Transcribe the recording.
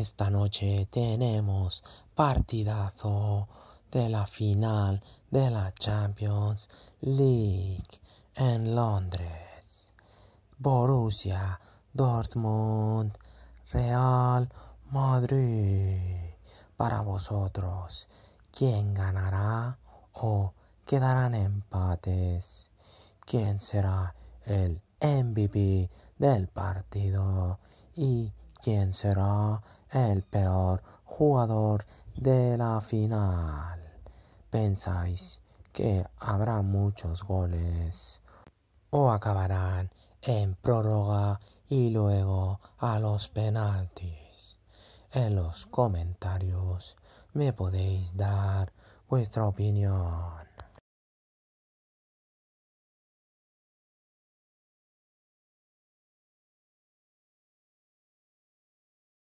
Esta noche tenemos partidazo de la final de la Champions League en Londres. Borussia Dortmund, Real Madrid. Para vosotros, ¿quién ganará o quedarán empates? ¿Quién será el MVP del partido? ¿Y quién será el peor jugador de la final. ¿Pensáis que habrá muchos goles? ¿O acabarán en prórroga y luego a los penaltis? En los comentarios me podéis dar vuestra opinión.